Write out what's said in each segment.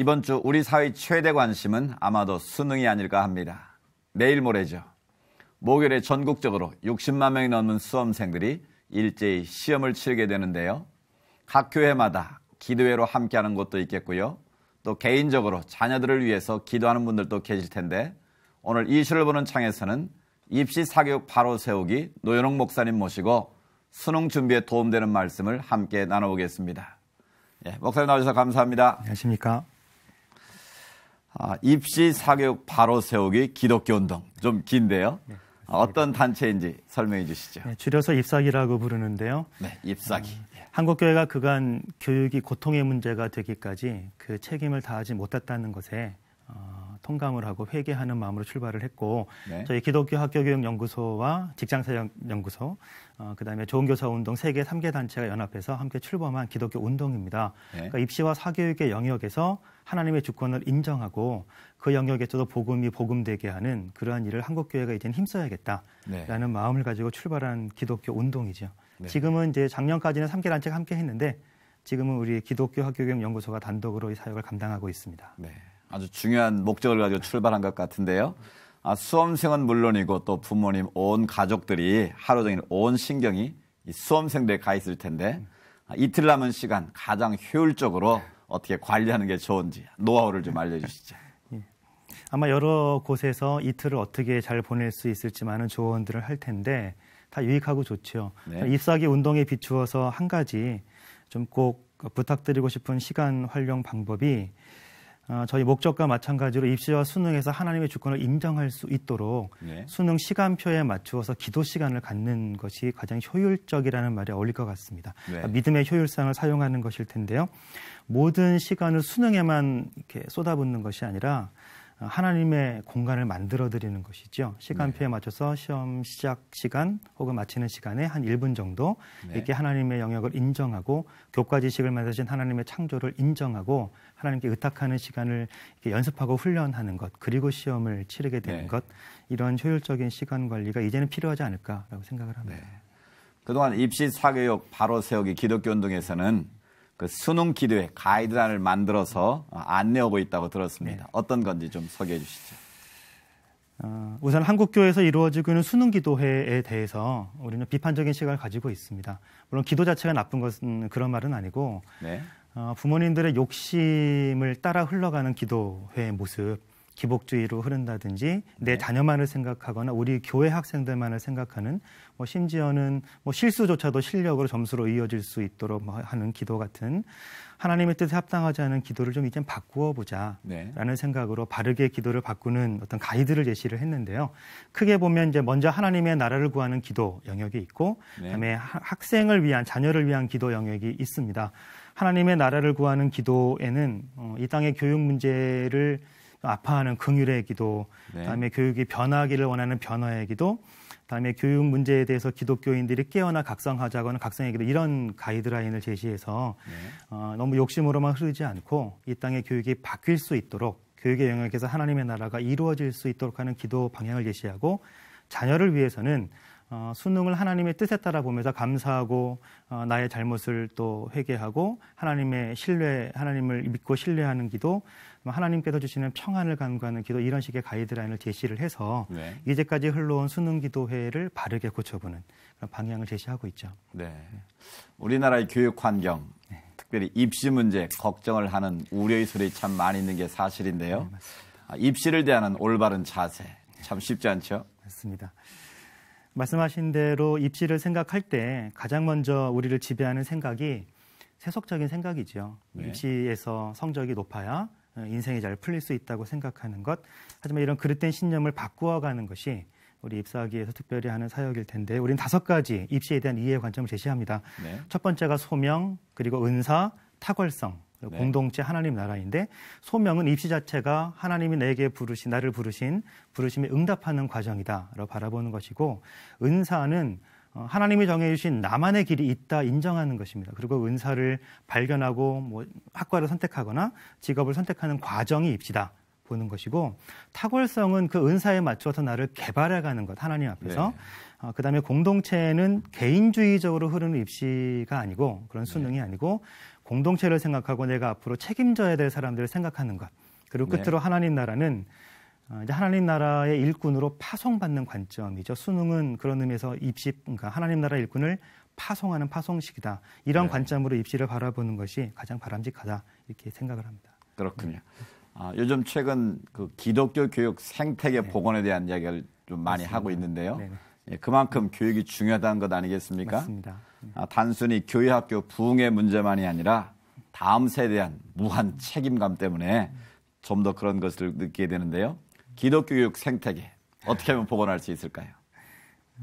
이번 주 우리 사회 최대 관심은 아마도 수능이 아닐까 합니다. 내일 모레죠. 목요일에 전국적으로 60만 명이 넘는 수험생들이 일제히 시험을 치르게 되는데요. 각 교회마다 기도회로 함께하는 곳도 있겠고요. 또 개인적으로 자녀들을 위해서 기도하는 분들도 계실 텐데 오늘 이슈를 보는 창에서는 입시 사교육 바로 세우기 노현웅 목사님 모시고 수능 준비에 도움되는 말씀을 함께 나눠보겠습니다. 예, 목사님 나와주셔서 감사합니다. 안녕하십니까. 아, 입시 사교육 바로 세우기 기독교 운동 좀 긴데요. 네, 아, 어떤 단체인지 설명해 주시죠. 네, 줄여서 입사기라고 부르는데요. 네, 입사기. 어, 한국교회가 그간 교육이 고통의 문제가 되기까지 그 책임을 다하지 못했다는 것에 통감을 하고 회개하는 마음으로 출발을 했고 네. 저희 기독교 학교교육연구소와 직장사역연구소 어, 그다음에 좋은교사운동 세계 3개 단체가 연합해서 함께 출범한 기독교 운동입니다. 네. 그러니까 입시와 사교육의 영역에서 하나님의 주권을 인정하고 그 영역에서도 복음이 복음되게 하는 그러한 일을 한국 교회가 이제 힘써야겠다라는 네. 마음을 가지고 출발한 기독교 운동이죠. 네. 지금은 이제 작년까지는 3개 단체가 함께 했는데 지금은 우리 기독교 학교경연구소가 단독으로 이 사역을 감당하고 있습니다. 네. 아주 중요한 목적을 가지고 출발한 것 같은데요. 아, 수험생은 물론이고 또 부모님 온 가족들이 하루 종일 온 신경이 이 수험생들에 가 있을 텐데 아, 이틀 남은 시간 가장 효율적으로 어떻게 관리하는 게 좋은지 노하우를 좀 알려주시죠. 예. 아마 여러 곳에서 이틀을 어떻게 잘 보낼 수 있을지 많은 조언들을 할 텐데 다 유익하고 좋죠. 네. 입사기 운동에 비추어서 한 가지 좀 꼭 부탁드리고 싶은 시간 활용 방법이 어, 저희 목적과 마찬가지로 입시와 수능에서 하나님의 주권을 인정할 수 있도록 네. 수능 시간표에 맞추어서 기도 시간을 갖는 것이 가장 효율적이라는 말에 어울릴 것 같습니다. 네. 그러니까 믿음의 효율성을 사용하는 것일 텐데요. 모든 시간을 수능에만 이렇게 쏟아붓는 것이 아니라 하나님의 공간을 만들어 드리는 것이죠. 시간표에 네. 맞춰서 시험 시작 시간 혹은 마치는 시간에 한 1분 정도 네. 이렇게 하나님의 영역을 인정하고 교과 지식을 만드신 하나님의 창조를 인정하고 하나님께 의탁하는 시간을 연습하고 훈련하는 것 그리고 시험을 치르게 되는 네. 것 이런 효율적인 시간 관리가 이제는 필요하지 않을까라고 생각을 합니다. 네. 그동안 입시 사교육 바로 세우기 기독교 운동에서는 그 수능 기도회 가이드라인을 만들어서 안내하고 있다고 들었습니다. 네. 어떤 건지 좀 소개해 주시죠. 어, 우선 한국교회에서 이루어지고 있는 수능 기도회에 대해서 우리는 비판적인 시각을 가지고 있습니다. 물론 기도 자체가 나쁜 것은 그런 말은 아니고 네. 어, 부모님들의 욕심을 따라 흘러가는 기도회의 모습 기복주의로 흐른다든지 내 네. 자녀만을 생각하거나 우리 교회 학생들만을 생각하는 뭐 심지어는 뭐 실수조차도 실력으로 점수로 이어질 수 있도록 뭐 하는 기도 같은 하나님의 뜻에 합당하지 않은 기도를 좀이젠 바꾸어 보자라는 네. 생각으로 바르게 기도를 바꾸는 어떤 가이드를 제시를 했는데요. 크게 보면 이제 먼저 하나님의 나라를 구하는 기도 영역이 있고 네. 그다음에 학생을 위한 자녀를 위한 기도 영역이 있습니다. 하나님의 나라를 구하는 기도에는 어, 이 땅의 교육 문제를 아파하는 긍휼의 기도, 네. 그다음에 교육이 변화하기를 원하는 변화의 기도, 그다음에 교육 문제에 대해서 기독교인들이 깨어나 각성하자거나 각성의 기도 이런 가이드라인을 제시해서 네. 어, 너무 욕심으로만 흐르지 않고 이 땅의 교육이 바뀔 수 있도록 교육의 영역에서 하나님의 나라가 이루어질 수 있도록 하는 기도 방향을 제시하고 자녀를 위해서는 어, 수능을 하나님의 뜻에 따라 보면서 감사하고 어, 나의 잘못을 또 회개하고 하나님의 신뢰 하나님을 믿고 신뢰하는 기도 뭐 하나님께서 주시는 평안을 간구하는 기도 이런 식의 가이드라인을 제시를 해서 네. 이제까지 흘러온 수능 기도회를 바르게 고쳐보는 그런 방향을 제시하고 있죠. 네. 우리나라의 교육 환경 네. 특별히 입시 문제 걱정을 하는 우려의 소리 참 많이 있는 게 사실인데요. 네, 아, 입시를 대하는 올바른 자세 참 쉽지 않죠. 맞습니다. 말씀하신 대로 입시를 생각할 때 가장 먼저 우리를 지배하는 생각이 세속적인 생각이죠. 네. 입시에서 성적이 높아야 어, 인생이 잘 풀릴 수 있다고 생각하는 것. 하지만 이런 그릇된 신념을 바꾸어가는 것이 우리 입사하기에서 특별히 하는 사역일 텐데, 우리는 다섯 가지 입시에 대한 이해 관점을 제시합니다. 네. 첫 번째가 소명, 그리고 은사, 탁월성, 네. 공동체 하나님 나라인데 소명은 입시 자체가 하나님이 내게 부르신 나를 부르신 부르심에 응답하는 과정이다라고 바라보는 것이고 은사는 어, 하나님이 정해주신 나만의 길이 있다 인정하는 것입니다. 그리고 은사를 발견하고 뭐 학과를 선택하거나 직업을 선택하는 과정이 입시다 보는 것이고 탁월성은 그 은사에 맞춰서 나를 개발해가는 것 하나님 앞에서 네. 어, 그다음에 공동체는 개인주의적으로 흐르는 입시가 아니고 그런 네. 수능이 네. 아니고 공동체를 생각하고 내가 앞으로 책임져야 될 사람들을 생각하는 것. 그리고 네. 끝으로 네. 하나님 나라는 어, 이제 하나님 나라의 일꾼으로 파송받는 관점이죠. 수능은 그런 의미에서 입시, 그러니까 하나님 나라 일꾼을 파송하는 파송식이다. 이런 네. 관점으로 입시를 바라보는 것이 가장 바람직하다. 이렇게 생각을 합니다. 그렇군요. 네. 아, 요즘 최근 그 기독교 교육 생태계 네. 복원에 대한 이야기를 좀 많이 맞습니다. 하고 있는데요. 네 예, 그만큼 교육이 중요하다는 것 아니겠습니까? 맞습니다. 아, 단순히 교회 학교 부흥의 문제만이 아니라 다음 세대에 대한 무한 책임감 때문에 좀 더 그런 것을 느끼게 되는데요. 기독교 교육 생태계 어떻게 하면 복원할 수 있을까요?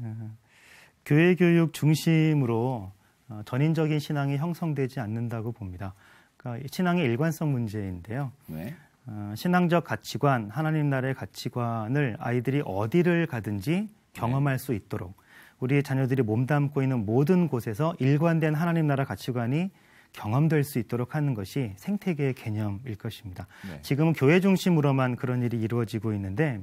어, 교회 교육 중심으로 어, 전인적인 신앙이 형성되지 않는다고 봅니다. 그러니까 신앙의 일관성 문제인데요. 네. 어, 신앙적 가치관, 하나님 나라의 가치관을 아이들이 어디를 가든지 네. 경험할 수 있도록 우리의 자녀들이 몸담고 있는 모든 곳에서 일관된 하나님 나라 가치관이 경험될 수 있도록 하는 것이 생태계의 개념일 것입니다. 네. 지금은 교회 중심으로만 그런 일이 이루어지고 있는데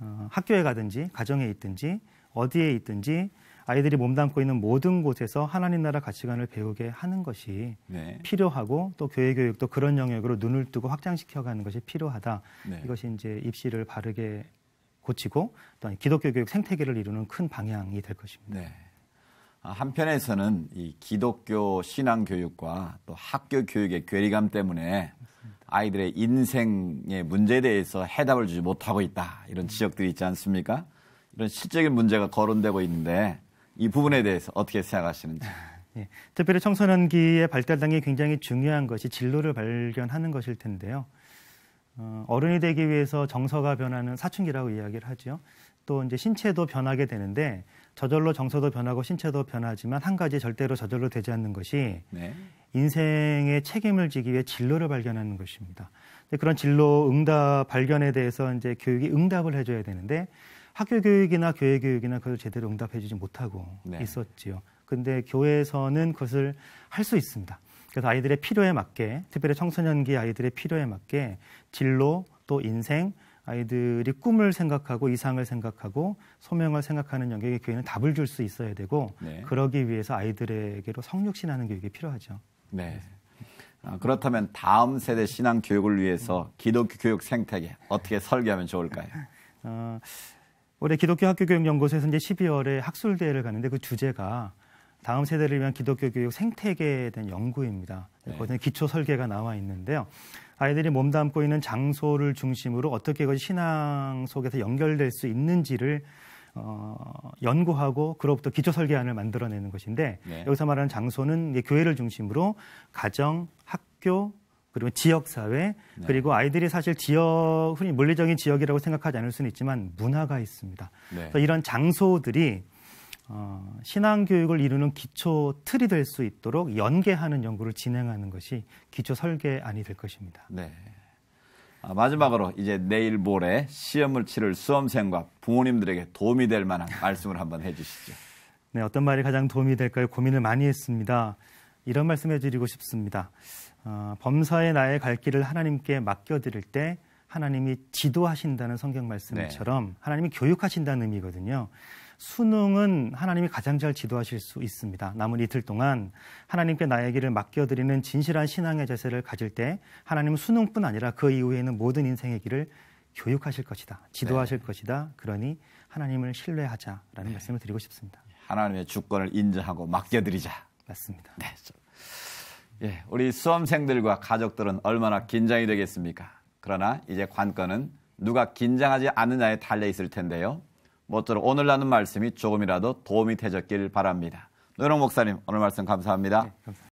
어, 학교에 가든지 가정에 있든지 어디에 있든지 아이들이 몸담고 있는 모든 곳에서 하나님 나라 가치관을 배우게 하는 것이 네. 필요하고 또 교회 교육도 그런 영역으로 눈을 뜨고 확장시켜가는 것이 필요하다. 네. 이것이 이제 입시를 바르게 고치고 또한 기독교 교육 생태계를 이루는 큰 방향이 될 것입니다. 네. 아, 한편에서는 이 기독교 신앙 교육과 또 학교 교육의 괴리감 때문에 아이들의 인생의 문제에 대해서 해답을 주지 못하고 있다 이런 음. 지적들이 있지 않습니까? 이런 실적인 문제가 거론되고 있는데 이 부분에 대해서 어떻게 생각하시는지? 예, 특별히 청소년기의 발달단계 굉장히 중요한 것이 진로를 발견하는 것일 텐데요. 어, 어른이 되기 위해서 정서가 변하는 사춘기라고 이야기를 하죠. 또 이제 신체도 변하게 되는데 저절로 정서도 변하고 신체도 변하지만 한 가지 절대로 저절로 되지 않는 것이 네. 인생의 책임을 지기 위해 진로를 발견하는 것입니다. 그런 진로 응답 발견에 대해서 이제 교육이 응답을 해줘야 되는데 학교 교육이나 교회 교육이나 그걸 제대로 응답해주지 못하고 네. 있었지요. 근데 교회에서는 그것을 할 수 있습니다. 그래서 아이들의 필요에 맞게 특별히 청소년기 아이들의 필요에 맞게 진로 또 인생 아이들이 꿈을 생각하고 이상을 생각하고 소명을 생각하는 영역의 교회는 답을 줄 수 있어야 되고 네. 그러기 위해서 아이들에게로 성육신하는 교육이 필요하죠. 네. 아, 그렇다면 다음 세대 신앙 교육을 위해서 기독교 교육 생태계 어떻게 설계하면 좋을까요? 어, 올해 기독교 학교 교육 연구소에서 이제 12월에 학술 대회를 가는데 그 주제가 다음 세대를 위한 기독교 교육 생태계에 대한 연구입니다. 네. 거기에 기초 설계가 나와 있는데요. 아이들이 몸담고 있는 장소를 중심으로 어떻게 그것이 신앙 속에서 연결될 수 있는지를 어, 연구하고 그로부터 기초 설계안을 만들어내는 것인데 네. 여기서 말하는 장소는 교회를 중심으로 가정, 학교, 그리고 지역 사회 네. 그리고 아이들이 사실 지역 흔히 물리적인 지역이라고 생각하지 않을 수는 있지만 문화가 있습니다. 네. 그래서 이런 장소들이 어, 신앙 교육을 이루는 기초 틀이 될 수 있도록 연계하는 연구를 진행하는 것이 기초 설계안이 될 것입니다. 네. 아, 마지막으로 이제 내일 모레 시험을 치를 수험생과 부모님들에게 도움이 될 만한 말씀을 한번 해주시죠. 네, 어떤 말이 가장 도움이 될까요? 고민을 많이 했습니다. 이런 말씀해드리고 싶습니다. 어, 범사의 나의 갈 길을 하나님께 맡겨드릴 때 하나님이 지도하신다는 성경 말씀처럼 네. 하나님이 교육하신다는 의미거든요. 수능은 하나님이 가장 잘 지도하실 수 있습니다. 남은 이틀 동안 하나님께 나의 길을 맡겨드리는 진실한 신앙의 자세를 가질 때 하나님은 수능뿐 아니라 그 이후에는 모든 인생의 길을 교육하실 것이다. 지도하실 네. 것이다. 그러니 하나님을 신뢰하자라는 네. 말씀을 드리고 싶습니다. 하나님의 주권을 인정하고 맡겨드리자. 맞습니다. 네. 예, 우리 수험생들과 가족들은 얼마나 긴장이 되겠습니까? 그러나 이제 관건은 누가 긴장하지 않느냐에 달려 있을 텐데요. 모쪼록 오늘 나눈 말씀이 조금이라도 도움이 되셨길 바랍니다. 노영 목사님 오늘 말씀 감사합니다. 네, 감사합니다.